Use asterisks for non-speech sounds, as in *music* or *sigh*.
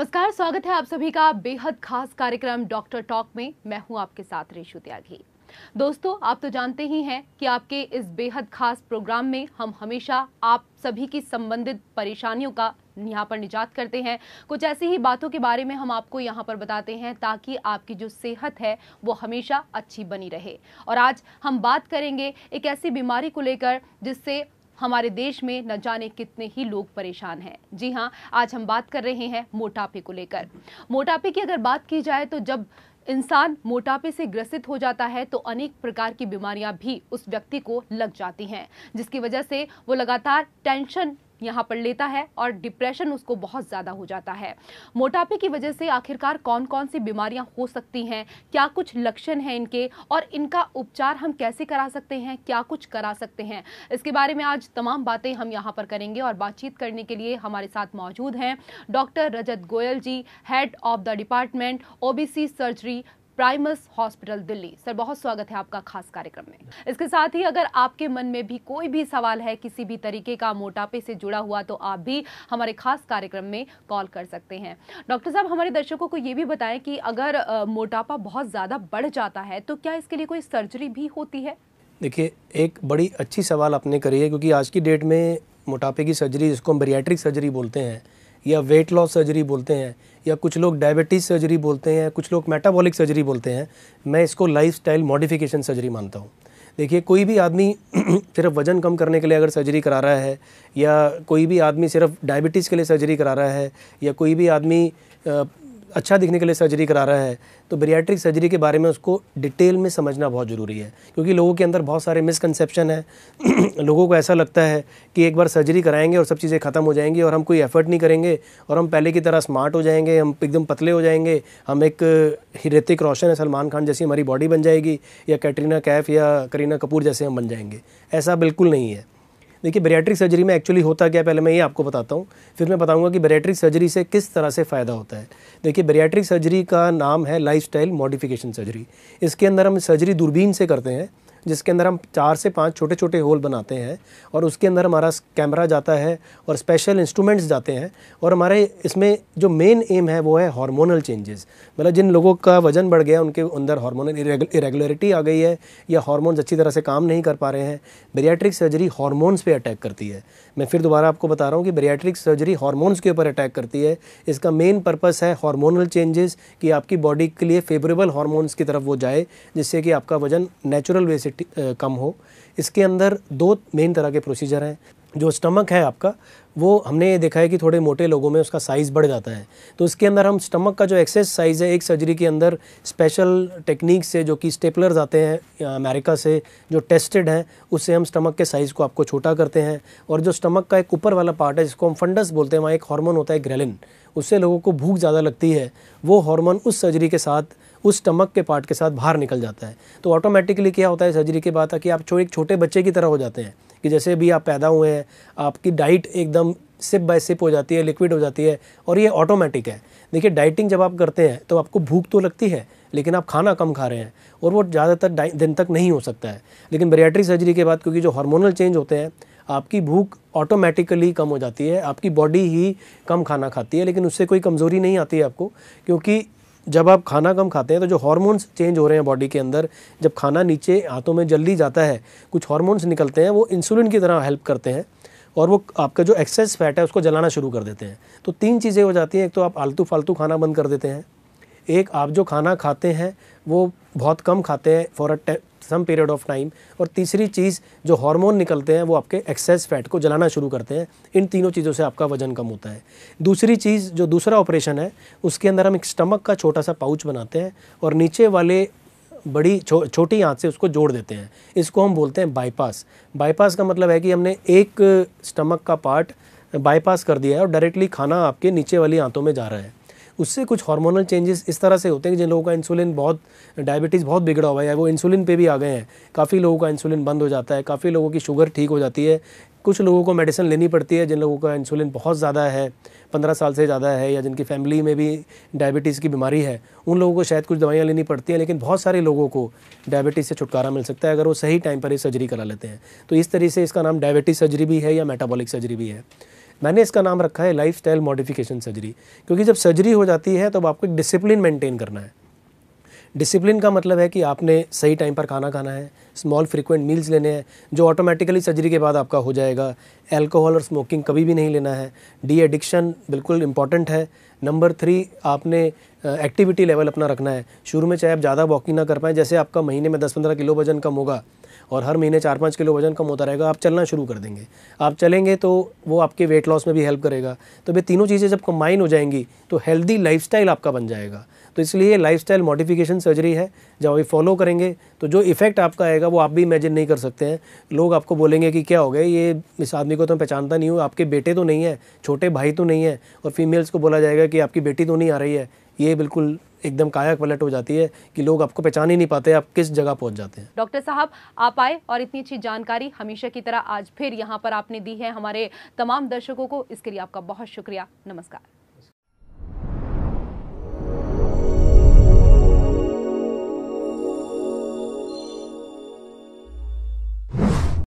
नमस्कार स्वागत है आप सभी का बेहद खास कार्यक्रम डॉक्टर टॉक में मैं हूं आपके साथ रेशु त्यागी दोस्तों आप तो जानते ही हैं कि आपके इस बेहद खास प्रोग्राम में हम हमेशा आप सभी की संबंधित परेशानियों का यहाँ पर निजात करते हैं कुछ ऐसी ही बातों के बारे में हम आपको यहाँ पर बताते हैं ताकि आपकी जो सेहत है वो हमेशा अच्छी बनी रहे और आज हम बात करेंगे एक ऐसी बीमारी को लेकर जिससे हमारे देश में न जाने कितने ही लोग परेशान हैं जी हाँ आज हम बात कर रहे हैं मोटापे को लेकर मोटापे की अगर बात की जाए तो जब इंसान मोटापे से ग्रसित हो जाता है तो अनेक प्रकार की बीमारियां भी उस व्यक्ति को लग जाती हैं जिसकी वजह से वो लगातार टेंशन यहाँ पर लेता है और डिप्रेशन उसको बहुत ज़्यादा हो जाता है मोटापे की वजह से आखिरकार कौन कौन सी बीमारियाँ हो सकती हैं क्या कुछ लक्षण हैं इनके और इनका उपचार हम कैसे करा सकते हैं क्या कुछ करा सकते हैं इसके बारे में आज तमाम बातें हम यहाँ पर करेंगे और बातचीत करने के लिए हमारे साथ मौजूद हैं doctor Rajat Goyal ji head of the department of surgery Primus hospital Delhi sir बहुत स्वागत है आपका खास कार्यक्रम में इसके साथ ही अगर आपके मन में भी कोई भी सवाल है किसी भी तरीके का मोटापे से जुड़ा हुआ तो आप भी हमारे खास कार्यक्रम में कॉल कर सकते हैं डॉक्टर साहब हमारे दर्शकों को ये भी बताएं कि अगर मोटापा बहुत ज़्यादा बढ़ जाता है तो क्या इसके लिए कोई सर्जरी भी होती है देखिए एक बड़ी अच्छी सवाल आपने करी है क्योंकि आज की डेट में मोटापे की सर्जरी जिसको हम बरियाट्रिक सर्जरी बोलते हैं या वेट लॉस सर्जरी बोलते हैं या कुछ लोग डायबिटीज़ सर्जरी बोलते हैं कुछ लोग मेटाबॉलिक सर्जरी बोलते हैं मैं इसको लाइफ स्टाइल मॉडिफिकेशन सर्जरी मानता हूँ देखिए कोई भी आदमी *clears throat* सिर्फ वजन कम करने के लिए अगर सर्जरी करा रहा है या कोई भी आदमी सिर्फ डायबिटीज़ के लिए सर्जरी करा रहा है या कोई भी आदमी अच्छा दिखने के लिए सर्जरी करा रहा है तो बेरियाट्रिक सर्जरी के बारे में उसको डिटेल में समझना बहुत ज़रूरी है क्योंकि लोगों के अंदर बहुत सारे मिसकनसेप्शन है *clears throat* लोगों को ऐसा लगता है कि एक बार सर्जरी कराएंगे और सब चीज़ें ख़त्म हो जाएंगी और हम कोई एफर्ट नहीं करेंगे और हम पहले की तरह स्मार्ट हो जाएंगे हम एकदम पतले हो जाएंगे हम एक ऋतिक रोशन है सलमान खान जैसी हमारी बॉडी बन जाएगी या कैटरीना कैफ या करीना कपूर जैसे हम बन जाएंगे ऐसा बिल्कुल नहीं है देखिए बेरेट्रिक सर्जरी में एक्चुअली होता क्या पहले मैं ये आपको बताता हूँ फिर मैं बताऊँगा कि बेरेट्रिक सर्जरी से किस तरह से फ़ायदा होता है देखिए बेरेट्रिक सर्जरी का नाम है लाइफ मॉडिफिकेशन सर्जरी इसके अंदर हम सर्जरी दूरबीन से करते हैं जिसके अंदर हम चार से पांच छोटे छोटे होल बनाते हैं और उसके अंदर हमारा कैमरा जाता है और स्पेशल इंस्ट्रूमेंट्स जाते हैं और हमारे इसमें जो मेन एम है वो है हार्मोनल चेंजेस मतलब जिन लोगों का वजन बढ़ गया उनके अंदर हार्मोनल इरेगुलरिटी आ गई है या हार्मोन्स अच्छी तरह से काम नहीं कर पा रहे हैं बेरियाट्रिक सर्जरी हार्मोन्स पर अटैक करती है मैं फिर दोबारा आपको बता रहा हूँ कि बेरियाट्रिक सर्जरी हार्मोन्स के ऊपर अटैक करती है इसका मेन पर्पस है हार्मोनल चेंजेस कि आपकी बॉडी के लिए फेवरेबल हार्मोन्स की तरफ वो जाए जिससे कि आपका वजन नेचुरल वे से एसिडिटी कम हो इसके अंदर दो मेन तरह के प्रोसीजर हैं जो स्टमक है आपका वो हमने ये देखा है कि थोड़े मोटे लोगों में उसका साइज़ बढ़ जाता है तो इसके अंदर हम स्टमक का जो एक्सेस साइज़ है एक सर्जरी के अंदर स्पेशल टेक्निक से जो कि स्टेपलर्स आते हैं अमेरिका से जो टेस्टेड हैं उससे हम स्टमक के साइज़ को आपको छोटा करते हैं और जो स्टमक का एक ऊपर वाला पार्ट है जिसको हम फंडस बोलते हैं वहाँ एक हॉर्मोन होता है ग्रेलिन उससे लोगों को भूख ज़्यादा लगती है वो हॉर्मोन उस सर्जरी के साथ उस स्टमक के पार्ट के साथ बाहर निकल जाता है तो ऑटोमेटिकली क्या होता है सर्जरी के बाद कि आप छो एक छोटे बच्चे की तरह हो जाते हैं कि जैसे भी आप पैदा हुए हैं आपकी डाइट एकदम सिप बाय सिप हो जाती है लिक्विड हो जाती है और ये ऑटोमेटिक है देखिए डाइटिंग जब आप करते हैं तो आपको भूख तो लगती है लेकिन आप खाना कम खा रहे हैं और वो ज़्यादातर दिन तक नहीं हो सकता है लेकिन बरियाट्रिक सर्जरी के बाद क्योंकि जो हार्मोनल चेंज होते हैं आपकी भूख ऑटोमेटिकली कम हो जाती है आपकी बॉडी ही कम खाना खाती है लेकिन उससे कोई कमज़ोरी नहीं आती है आपको क्योंकि जब आप खाना कम खाते हैं तो जो हार्मोन्स चेंज हो रहे हैं बॉडी के अंदर जब खाना नीचे हाथों में जल्दी जाता है कुछ हार्मोन्स निकलते हैं वो इंसुलिन की तरह हेल्प करते हैं और वो आपका जो एक्सेस फैट है उसको जलाना शुरू कर देते हैं तो तीन चीज़ें हो जाती हैं एक तो आप आलतू फालतू खाना बंद कर देते हैं एक आप जो खाना खाते हैं वो बहुत कम खाते हैं for a some period of time और तीसरी चीज़ जो हार्मोन निकलते हैं वो आपके एक्सेस फैट को जलाना शुरू करते हैं इन तीनों चीज़ों से आपका वजन कम होता है दूसरी चीज़ जो दूसरा ऑपरेशन है उसके अंदर हम एक स्टमक का छोटा सा पाउच बनाते हैं और नीचे वाले बड़ी छो, छोटी आँच से उसको जोड़ देते हैं इसको हम बोलते हैं बाईपास बाईपास का मतलब है कि हमने एक स्टमक का पार्ट बाईपास कर दिया है और डायरेक्टली खाना आपके नीचे वाली आंतों में जा रहा है उससे कुछ हार्मोनल चेंजेस इस तरह से होते हैं कि जिन लोगों का इंसुलिन बहुत डायबिटीज़ बहुत बिगड़ा हुआ है वो इंसुलिन पे भी आ गए हैं काफ़ी लोगों का इंसुलिन बंद हो जाता है काफ़ी लोगों की शुगर ठीक हो जाती है कुछ लोगों को मेडिसिन लेनी पड़ती है जिन लोगों का इंसुलिन बहुत ज़्यादा है पंद्रह साल से ज़्यादा है या जिनकी फैमिली में भी डायबिटीज़ की बीमारी है उन लोगों को शायद कुछ दवाइयाँ लेनी पड़ती हैं लेकिन बहुत सारे लोगों को डायबिटीज़ से छुटकारा मिल सकता है अगर वो सही टाइम पर ही सर्जरी करा लेते हैं तो इस तरीके से इसका नाम डायबिटीज़ सर्जरी भी है या मेटाबॉलिक सर्जरी भी है मैंने इसका नाम रखा है लाइफ स्टाइल मॉडिफिकेशन सर्जरी क्योंकि जब सर्जरी हो जाती है तब तो आपको एक डिसिप्लिन मेंटेन करना है डिसिप्लिन का मतलब है कि आपने सही टाइम पर खाना खाना है स्मॉल फ्रिक्वेंट मील्स लेने हैं जो ऑटोमेटिकली सर्जरी के बाद आपका हो जाएगा एल्कोहल और स्मोकिंग कभी भी नहीं लेना है डी एडिक्शन बिल्कुल इंपॉर्टेंट है नंबर थ्री आपने एक्टिविटी लेवल अपना रखना है शुरू में चाहे आप ज़्यादा वॉकिंग ना कर पाएँ जैसे आपका महीने में दस पंद्रह किलो वजन कम होगा और हर महीने चार पाँच किलो वजन कम होता रहेगा आप चलना शुरू कर देंगे आप चलेंगे तो वो आपके वेट लॉस में भी हेल्प करेगा तो ये तीनों चीज़ें जब कम्बाइन हो जाएंगी तो हेल्दी लाइफ आपका बन जाएगा तो इसलिए लाइफ स्टाइल मॉडिफिकेशन सर्जरी है जब अभी फॉलो करेंगे तो जो इफेक्ट आपका आएगा वो आप भी इमेजिन नहीं कर सकते हैं लोग आपको बोलेंगे कि क्या हो गया ये इस आदमी को तो मैं पहचानता नहीं हूँ आपके बेटे तो नहीं है छोटे भाई तो नहीं है और फीमेल्स को बोला जाएगा कि आपकी बेटी तो नहीं आ रही है ये बिल्कुल एकदम कायक पलट हो जाती है कि लोग आपको पहचान ही नहीं पाते आप किस जगह पहुंच जाते हैं डॉक्टर साहब आप आए और इतनी अच्छी जानकारी हमेशा की तरह आज फिर यहाँ पर आपने दी है हमारे तमाम दर्शकों को इसके लिए आपका बहुत शुक्रिया नमस्कार